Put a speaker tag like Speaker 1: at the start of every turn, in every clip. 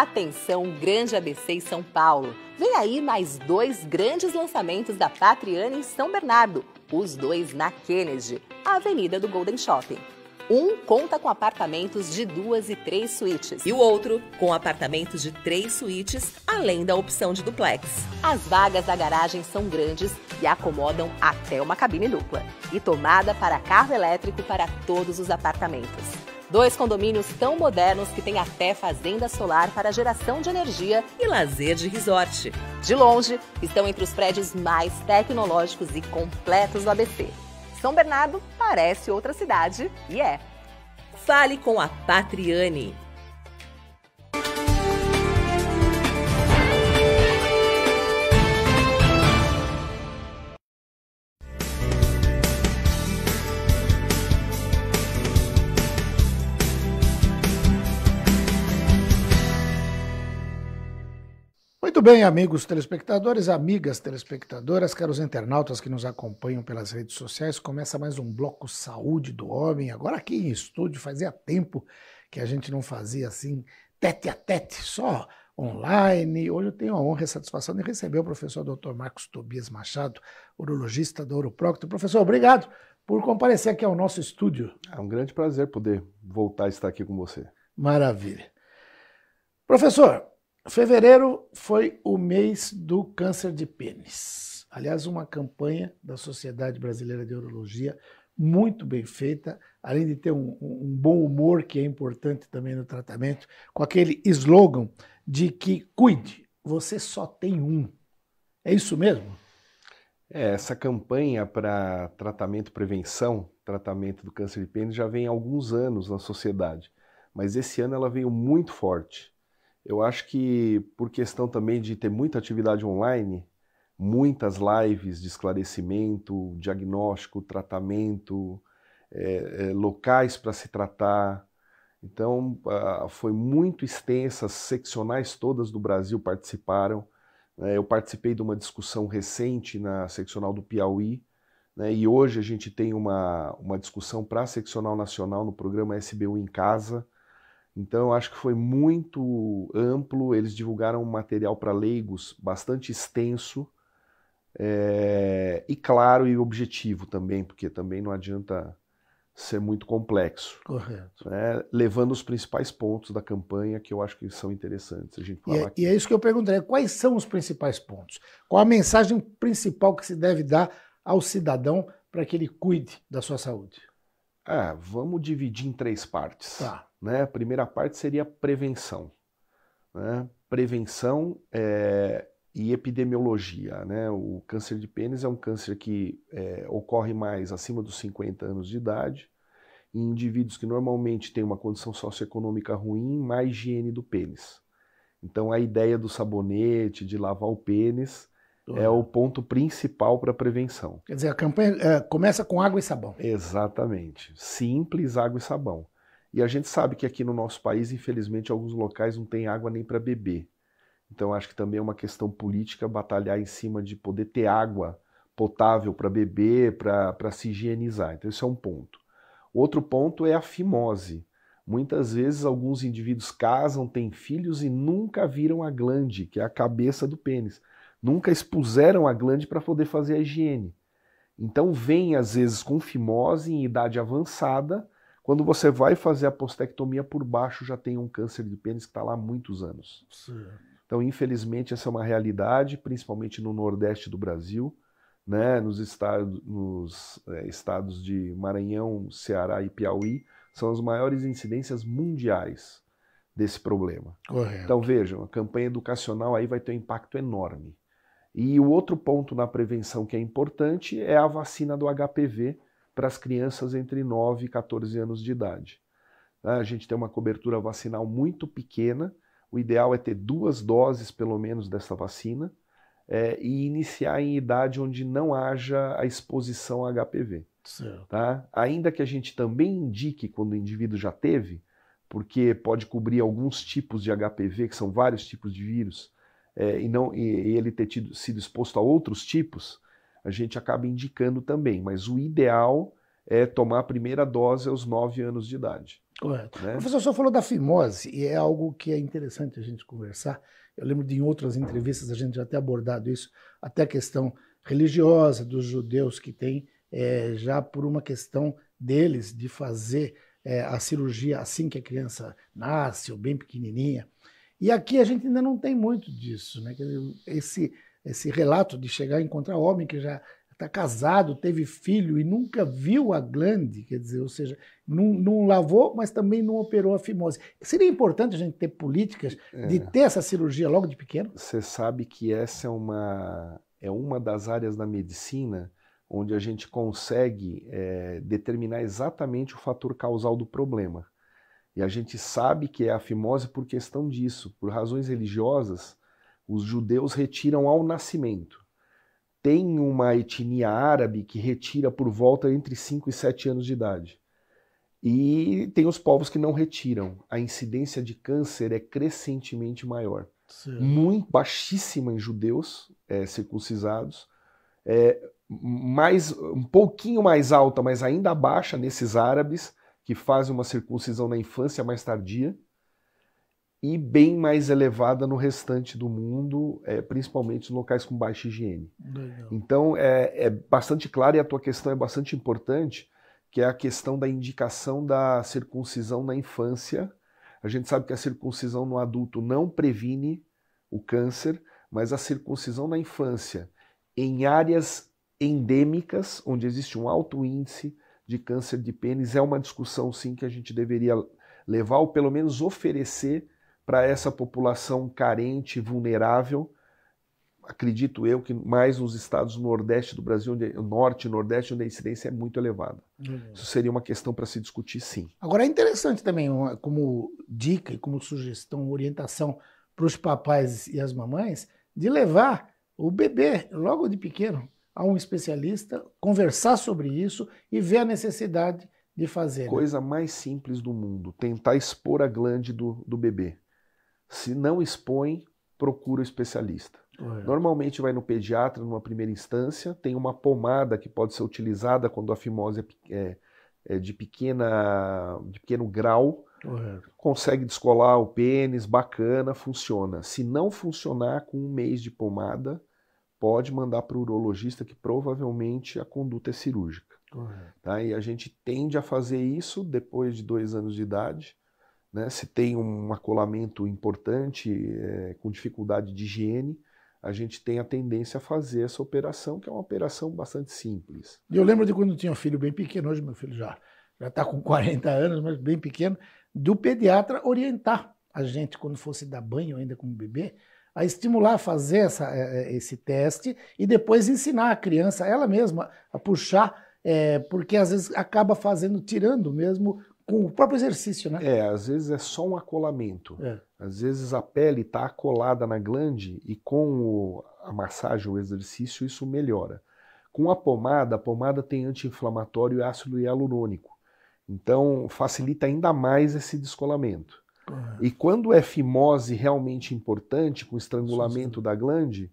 Speaker 1: Atenção, Grande ABC em São Paulo. Vem aí mais dois grandes lançamentos da Patriana em São Bernardo, os dois na Kennedy, a avenida do Golden Shopping. Um conta com apartamentos de duas e três suítes, e o outro com apartamentos de três suítes, além da opção de duplex. As vagas da garagem são grandes e acomodam até uma cabine dupla, e tomada para carro elétrico para todos os apartamentos. Dois condomínios tão modernos que têm até fazenda solar para geração de energia e lazer de resort. De longe, estão entre os prédios mais tecnológicos e completos do ABC. São Bernardo parece outra cidade e é. Fale com a Patriane.
Speaker 2: Muito bem, amigos telespectadores, amigas telespectadoras, caros internautas que nos acompanham pelas redes sociais. Começa mais um Bloco Saúde do Homem, agora aqui em estúdio. Fazia tempo que a gente não fazia assim, tete a tete, só online. Hoje eu tenho a honra e a satisfação de receber o professor Dr. Marcos Tobias Machado, urologista da Ouroprocto. Professor, obrigado por comparecer aqui ao nosso estúdio.
Speaker 3: É um grande prazer poder voltar a estar aqui com você.
Speaker 2: Maravilha. Professor, Fevereiro foi o mês do câncer de pênis. Aliás, uma campanha da Sociedade Brasileira de Urologia muito bem feita, além de ter um, um, bom humor, que é importante também no tratamento, com aquele slogan de que cuide, você só tem um. É isso mesmo?
Speaker 3: É, essa campanha para tratamento, prevenção, tratamento do câncer de pênis já vem há alguns anos na sociedade, mas esse ano ela veio muito forte. Eu acho que por questão também de ter muita atividade online, muitas lives de esclarecimento, diagnóstico, tratamento, é, é, locais para se tratar. Então, uh, foi muito extensa, as seccionais todas do Brasil participaram. Né? Eu participei de uma discussão recente na seccional do Piauí, né? e hoje a gente tem uma, uma discussão para a seccional nacional no programa SBU em Casa, então, eu acho que foi muito amplo. Eles divulgaram um material para leigos bastante extenso é, e claro e objetivo também, porque também não adianta ser muito complexo. Correto. Né? Levando os principais pontos da campanha que eu acho que são interessantes a gente falar. E
Speaker 2: é, e é isso que eu perguntaria: né? quais são os principais pontos? Qual a mensagem principal que se deve dar ao cidadão para que ele cuide da sua saúde?
Speaker 3: Ah, vamos dividir em três partes. Tá. Né? A primeira parte seria prevenção. Né? Prevenção é, e epidemiologia. Né? O câncer de pênis é um câncer que é, ocorre mais acima dos 50 anos de idade, em indivíduos que normalmente têm uma condição socioeconômica ruim, mais higiene do pênis. Então a ideia do sabonete, de lavar o pênis, é o ponto principal para a prevenção. Quer dizer, a campanha é, começa com água e sabão. Exatamente. Simples água e sabão. E a gente sabe que aqui no nosso país, infelizmente, alguns locais não tem água nem para beber. Então acho que também é uma questão política batalhar em cima de poder ter água potável para beber, para se higienizar. Então esse é um ponto. Outro ponto é a fimose. Muitas vezes alguns indivíduos casam, têm filhos e nunca viram a glande, que é a cabeça do pênis. Nunca expuseram a glande para poder fazer a higiene. Então vem às vezes com fimose em idade avançada, quando você vai fazer a postectomia por baixo, já tem um câncer de pênis que está lá há muitos anos. Então, infelizmente, essa é uma realidade, principalmente no Nordeste do Brasil, né? nos, estados, nos é, estados de Maranhão, Ceará e Piauí, são as maiores incidências mundiais desse problema. Correto. Então, vejam, a campanha educacional aí vai ter um impacto enorme. E o outro ponto na prevenção que é importante é a vacina do HPV, para as crianças entre 9 e 14 anos de idade. Né? A gente tem uma cobertura vacinal muito pequena, o ideal é ter duas doses, pelo menos, dessa vacina é, e iniciar em idade onde não haja a exposição a HPV. Certo. Tá? Ainda que a gente também indique quando o indivíduo já teve, porque pode cobrir alguns tipos de HPV, que são vários tipos de vírus, é, e, não, e, e ele ter tido, sido exposto a outros tipos, a gente acaba indicando também, mas o ideal é tomar a primeira dose aos 9 anos de idade. Correto. Né? O professor só
Speaker 2: falou da fimose, e é algo que é interessante a gente conversar. Eu lembro de em outras entrevistas a gente já ter abordado isso, até a questão religiosa dos judeus que tem, é, já por uma questão deles de fazer é, a cirurgia assim que a criança nasce, ou bem pequenininha. E aqui a gente ainda não tem muito disso, né? Esse, esse relato de chegar e encontrar homem que já está casado, teve filho e nunca viu a glande, quer dizer, ou seja, não, não, lavou, mas também não operou a fimose. Seria importante a gente ter políticas é. de é. ter
Speaker 3: essa cirurgia logo de pequeno? Você sabe que essa é uma, é uma das áreas da medicina onde a gente consegue é, determinar exatamente o fator causal do problema. E a gente sabe que é a fimose por questão disso, por razões religiosas, os judeus retiram ao nascimento. Tem uma etnia árabe que retira por volta entre 5 e 7 anos de idade. E tem os povos que não retiram. A incidência de câncer é crescentemente maior. Sim. Muito baixíssima em judeus é, circuncisados, é, mais, um pouquinho mais alta, mas ainda baixa nesses árabes que fazem uma circuncisão na infância mais tardia e bem mais elevada no restante do mundo, é, principalmente em locais com baixa higiene. Legal. Então é, é, bastante claro e a tua questão é bastante importante, que é a questão da indicação da circuncisão na infância. A gente sabe que a circuncisão no adulto não previne o câncer, mas a circuncisão na infância em áreas endêmicas, onde existe um alto índice de câncer de pênis, é uma discussão sim que a gente deveria levar ou pelo menos oferecer para essa população carente, vulnerável, acredito eu que mais nos estados nordeste do Brasil, onde, norte e nordeste, onde a incidência é muito elevada. Uhum. Isso seria uma questão para se discutir, sim.
Speaker 2: Agora é interessante também, como dica e como sugestão, orientação para os papais e as mamães, de levar o bebê logo de pequeno a um especialista, conversar sobre isso e ver a necessidade de fazer. Né? Coisa
Speaker 3: mais simples do mundo, tentar expor a glande do, do bebê. Se não expõe, procura o especialista. Normalmente vai no pediatra numa primeira instância, tem uma pomada que pode ser utilizada quando a fimose é, é, é de, pequena, de pequeno grau, consegue descolar o pênis, bacana, funciona. Se não funcionar com um mês de pomada, pode mandar para o urologista que provavelmente a conduta é cirúrgica. Tá? E a gente tende a fazer isso depois de dois anos de idade né? Se tem um acolamento importante, é, com dificuldade de higiene, a gente tem a tendência a fazer essa operação, que é uma operação bastante simples. Eu
Speaker 2: lembro de quando eu tinha um filho bem pequeno, hoje meu filho já já está com 40 anos, mas bem pequeno, do pediatra orientar a gente quando fosse dar banho ainda como bebê, a estimular a fazer essa, é, é, esse teste e depois ensinar a criança, ela mesma, a puxar, é, porque às vezes acaba fazendo, tirando mesmo
Speaker 3: com o próprio exercício, né? É, às vezes é só um acolamento. É. Às vezes a pele está acolada na glande e com a massagem, o exercício, isso melhora. Com a pomada, a pomada tem anti-inflamatório e ácido hialurônico. Então facilita ainda mais esse descolamento. E quando é fimose realmente importante, com estrangulamento da glande,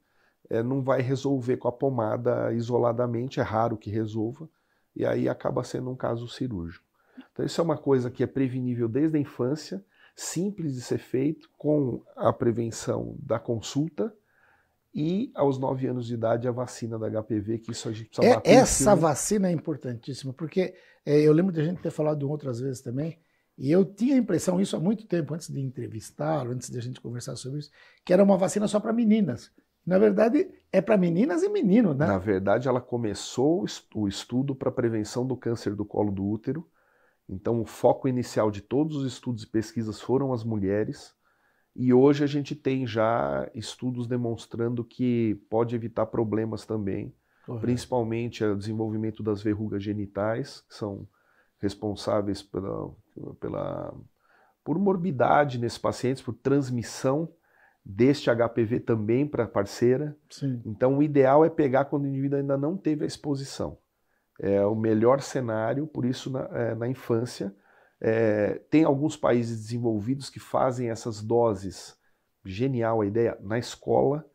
Speaker 3: é, não vai resolver com a pomada isoladamente, é raro que resolva, e aí acaba sendo um caso cirúrgico. Então, isso é uma coisa que é prevenível desde a infância, simples de ser feito, com a prevenção da consulta e, aos 9 anos de idade, a vacina da HPV, que isso a gente precisa é, bater Essa
Speaker 2: vacina é importantíssima, porque é, eu lembro de a gente ter falado outras vezes também, e eu tinha a impressão, isso há muito tempo, antes de entrevistá-lo, antes de a gente conversar sobre isso, que era uma vacina só para meninas. Na verdade, é para meninas e meninos,
Speaker 3: né? Na verdade, ela começou o estudo para prevenção do câncer do colo do útero então, o foco inicial de todos os estudos e pesquisas foram as mulheres, e hoje a gente tem já estudos demonstrando que pode evitar problemas também, Correto. principalmente o desenvolvimento das verrugas genitais, que são responsáveis pela, pela, por morbidade nesses pacientes, por transmissão deste HPV também para a parceira. Sim. Então, o ideal é pegar quando o indivíduo ainda não teve a exposição é o melhor cenário, por isso na, é, na infância. É, tem alguns países desenvolvidos que fazem essas doses, genial a ideia, na escola,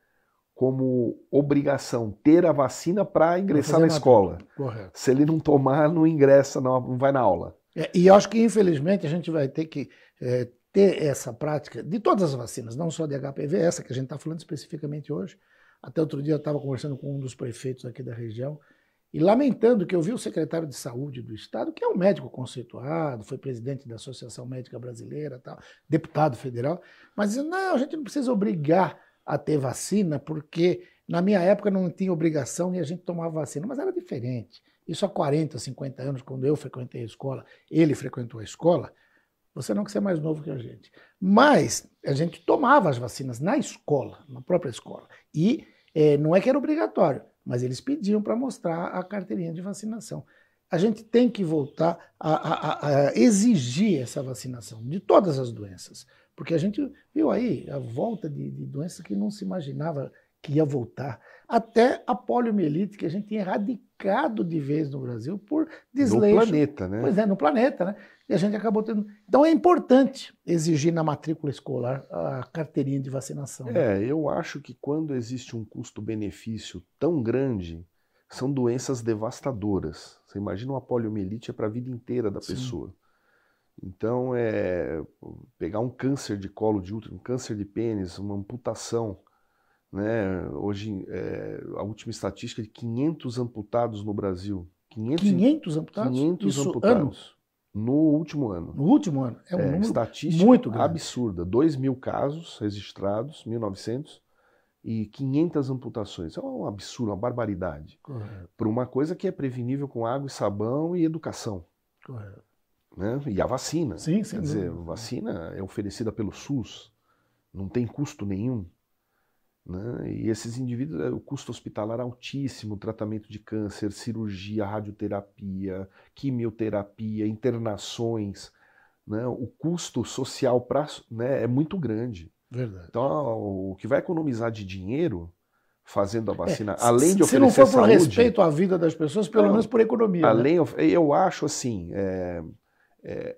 Speaker 3: como obrigação, ter a vacina para ingressar na escola. Correto. Se ele não tomar, não ingressa, não, não vai na aula.
Speaker 2: É, e acho que, infelizmente, a gente vai ter que é, ter essa prática de todas as vacinas, não só de HPV, essa que a gente está falando especificamente hoje. Até outro dia eu estava conversando com um dos prefeitos aqui da região, e lamentando que eu vi o secretário de saúde do Estado, que é um médico conceituado, foi presidente da Associação Médica Brasileira, tal, deputado federal, mas dizendo, não, a gente não precisa obrigar a ter vacina, porque na minha época não tinha obrigação e a gente tomava vacina, mas era diferente. Isso há 40, 50 anos, quando eu frequentei a escola, ele frequentou a escola, você não quer ser mais novo que a gente. Mas a gente tomava as vacinas na escola, na própria escola. E é, não é que era obrigatório, mas eles pediam para mostrar a carteirinha de vacinação. A gente tem que voltar a, a, a, exigir essa vacinação de todas as doenças, porque a gente viu aí a volta de, de doenças que não se imaginava que ia voltar. Até a poliomielite, que a gente tinha erradicado de vez no Brasil por desleixo. No planeta, né? Pois é, no planeta, né? E a gente acabou tendo. Então é importante exigir na matrícula escolar a carteirinha de vacinação. Né?
Speaker 3: É, eu acho que quando existe um custo-benefício tão grande, são doenças devastadoras. Você imagina uma poliomielite é para a vida inteira da Sim. pessoa. Então, é pegar um câncer de colo de útero, um câncer de pênis, uma amputação, né? Hoje, é, a última estatística é de 500 amputados no Brasil. 500, 500 amputados? 500 Isso amputados. Ano? No último ano. No último ano. É um é, número estatística muito grande. absurda. 2 mil casos registrados, 1.900, e 500 amputações. É um absurdo, uma barbaridade. Correto. Por uma coisa que é prevenível com água e sabão e educação. Correto. Né? E a vacina. Sim, sim. Quer dizer, a vacina é oferecida pelo SUS, não tem custo nenhum. Né? E esses indivíduos, eh, o custo hospitalar altíssimo, tratamento de câncer, cirurgia, radioterapia, quimioterapia, internações, né? o custo social pra, né, é muito grande. Verdade. Então, o que vai economizar de dinheiro fazendo a é, vacina, é, além de oferecer saúde... Se não for por saúde, respeito
Speaker 2: à vida das pessoas, pelo não, menos por economia. Né? Além,
Speaker 3: eh, Eu acho assim, é, é,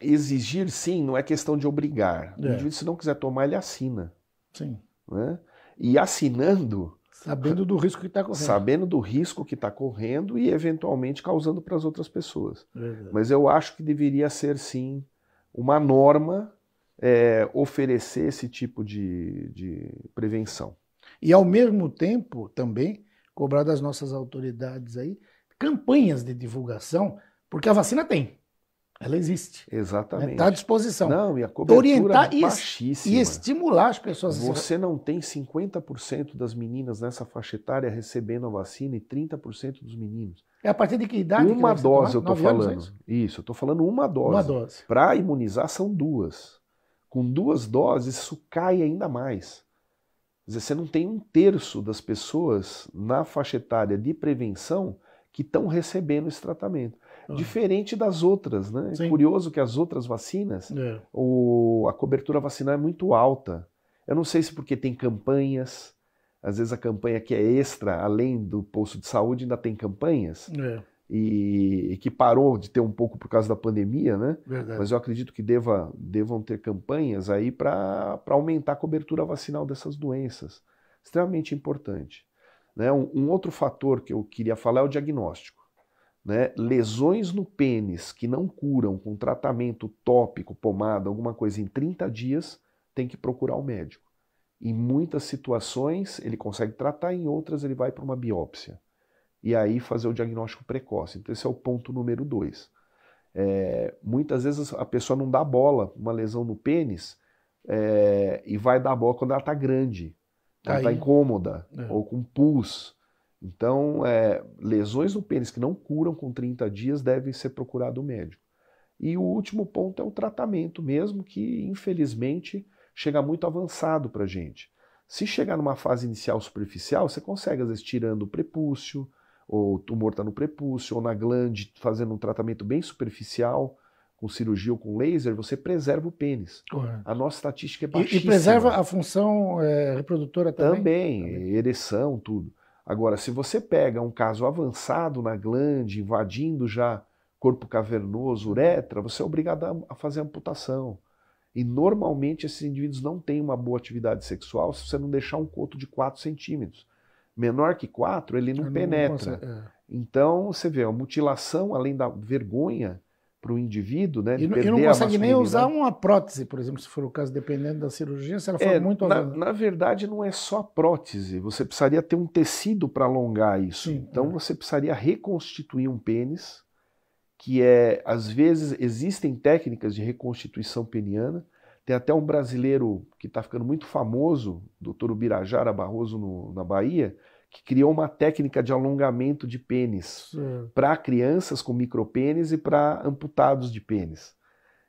Speaker 3: exigir sim não é questão de obrigar. O é. indivíduo, se não quiser tomar, ele assina. Sim né? e assinando. Sabendo
Speaker 2: do risco que está correndo.
Speaker 3: Sabendo do risco que está correndo e eventualmente causando para as outras pessoas. Verdade. Mas eu acho que deveria ser sim uma norma é, oferecer esse tipo de, de prevenção.
Speaker 2: E ao mesmo tempo também cobrar das nossas autoridades aí campanhas de divulgação, porque a vacina tem
Speaker 3: ela existe. Né? Exatamente. Está à disposição. Não, e a cobertura Orientar é baixíssima. E estimular as pessoas. Você não tem 50% das meninas nessa faixa etária recebendo a vacina e 30% dos meninos. É a partir de que idade? Uma que dose eu estou é falando. é isso? isso, eu estou falando uma dose. Uma dose. Para imunizar são duas. Com duas doses isso cai ainda mais. Quer dizer, você não tem um terço das pessoas na faixa etária de prevenção que estão recebendo esse tratamento. Ah. diferente das outras, né? É Sim. É curioso que as outras vacinas, é. o, a cobertura vacinal é muito alta. Eu não sei se porque tem campanhas, às vezes a campanha que é extra, além do posto de saúde, ainda tem campanhas. É. E, e, que parou de ter um pouco por causa da pandemia, né? Verdade. Mas eu acredito que deva, devam ter campanhas aí para aumentar a cobertura vacinal dessas doenças. Extremamente importante. Né? Um, um outro fator que eu queria falar é o diagnóstico né, lesões no pênis que não curam com tratamento tópico, pomada, alguma coisa em 30 dias, tem que procurar o um médico. Em muitas situações ele consegue tratar, em outras ele vai para uma biópsia. E aí fazer o diagnóstico precoce. Então esse é o ponto número dois. É, muitas vezes a pessoa não dá bola, uma lesão no pênis, é, e vai dar bola quando ela está grande, quando está incômoda, é. ou com pus. Então, é, lesões no pênis que não curam com 30 dias devem ser procurado o médico. E o último ponto é o tratamento mesmo, que infelizmente chega muito avançado para a gente. Se chegar numa fase inicial superficial, você consegue, às vezes, tirando o prepúcio, ou o tumor está no prepúcio, ou na glande, fazendo um tratamento bem superficial, com cirurgia ou com laser, você preserva o pênis. Correto. A nossa estatística é baixíssima. E, e preserva a função é, reprodutora também? também? também? ereção, tudo. Agora, se você pega um caso avançado na glande, invadindo já corpo cavernoso, uretra, você é obrigado a fazer amputação. E normalmente esses indivíduos não têm uma boa atividade sexual se você não deixar um coto de 4 centímetros. Menor que 4, ele não, ah, penetra. É. então, você vê, a mutilação, além da vergonha, para o indivíduo, né? e, e não consegue nem usar
Speaker 2: uma prótese, por exemplo, se for o caso, dependendo da cirurgia, se ela for é, muito na, na
Speaker 3: verdade, não é só prótese. Você precisaria ter um tecido para alongar isso. Sim, então, é. você precisaria reconstituir um pênis, que é, às vezes, existem técnicas de reconstituição peniana. Tem até um brasileiro que está ficando muito famoso, doutor Ubirajara Barroso, no, na Bahia, que criou uma técnica de alongamento de pênis para crianças com micropênis e para amputados de pênis.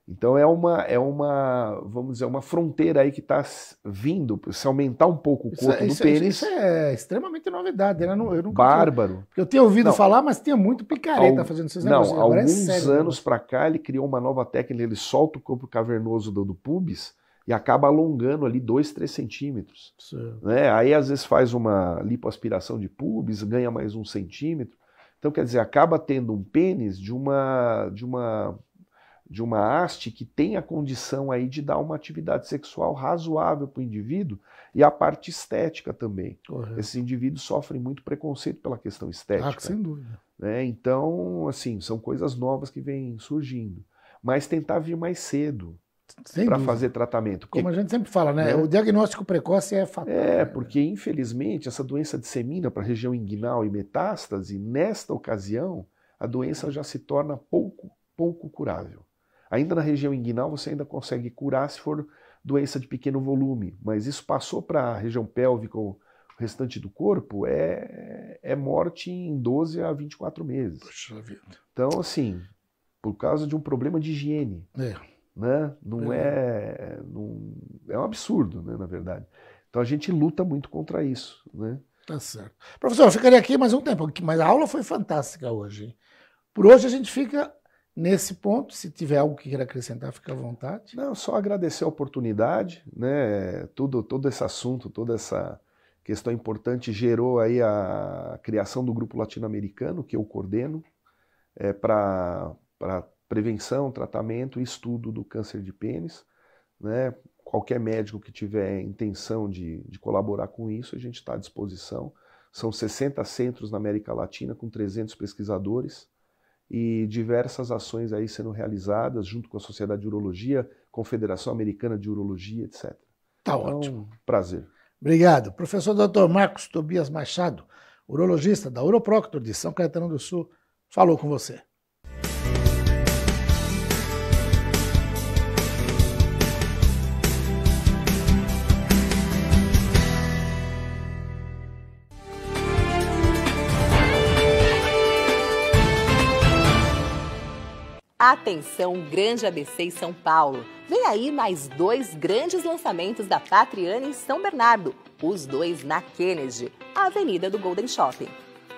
Speaker 3: Então é uma, é uma, vamos dizer, uma fronteira aí que está vindo, se aumentar um pouco o corpo isso, é, do isso, pênis. É,
Speaker 2: isso é extremamente novidade, né? Eu, Bárbaro. Tinha, eu tenho ouvido não, falar, mas tinha muito picareta al, fazendo esses não, negócios. Não, é alguns é sério, né? anos
Speaker 3: para cá ele criou uma nova técnica, ele solta o corpo cavernoso do, do pubis, e acaba alongando ali 2, 3 centímetros. Né? Aí às vezes faz uma lipoaspiração de pubis, ganha mais um centímetro. Então, quer dizer, acaba tendo um pênis de uma, de uma, de uma haste que tem a condição aí de dar uma atividade sexual razoável para o indivíduo e a parte estética também. Esses indivíduos sofrem muito preconceito pela questão estética. Ah, sem dúvida. Né? Então, assim, são coisas novas que vêm surgindo. Mas tentar vir mais cedo, para fazer tratamento. Porque, Como a
Speaker 2: gente sempre fala, né? né? O diagnóstico precoce é fatal. É,
Speaker 3: né? porque infelizmente essa doença dissemina para a região inguinal e metástase, nesta ocasião, a doença já se torna pouco, pouco curável. Ainda na região inguinal você ainda consegue curar se for doença de pequeno volume, mas isso passou para a região pélvica ou o restante do corpo, é, é morte em 12 a 24 meses. Poxa vida. Então, assim, por causa de um problema de higiene. É né? Não uhum. é, não, é um absurdo, né, na verdade. Então a gente luta muito contra isso, né? Tá certo. Professor, eu ficaria
Speaker 2: aqui mais um tempo, mas a aula foi fantástica hoje. Por hoje a gente fica nesse ponto. Se tiver algo que queira acrescentar, fica à vontade.
Speaker 3: Não, só agradecer a oportunidade, né? Tudo, todo esse assunto, toda essa questão importante gerou aí a criação do grupo latino-americano que eu coordeno é, para prevenção, tratamento e estudo do câncer de pênis. Né? Qualquer médico que tiver intenção de, de colaborar com isso, a gente está à disposição. São 60 centros na América Latina com 300 pesquisadores e diversas ações aí sendo realizadas junto com a Sociedade de Urologia, Confederação Americana de Urologia, etc.
Speaker 2: Tá então, ótimo. Prazer. Obrigado. Professor Dr. Marcos Tobias Machado, urologista da Uroproctor de São Caetano do Sul, falou com você.
Speaker 1: Atenção, Grande ABC em São Paulo. Vem aí mais dois grandes lançamentos da Patriana em São Bernardo, os dois na Kennedy, a avenida do Golden Shopping.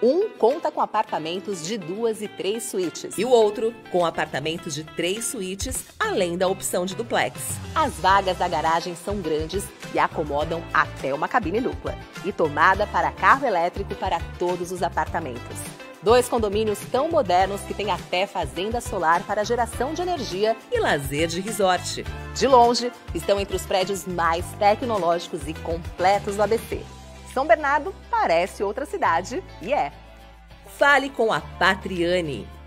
Speaker 1: Um conta com apartamentos de duas e três suítes. E o outro com apartamentos de três suítes, além da opção de duplex. As vagas da garagem são grandes e acomodam até uma cabine dupla. E tomada para carro elétrico para todos os apartamentos. Dois condomínios tão modernos que têm até fazenda solar para geração de energia e lazer de resort. De longe, estão entre os prédios mais tecnológicos e completos do ABC. São Bernardo parece outra cidade e é. Fale com a Patriane.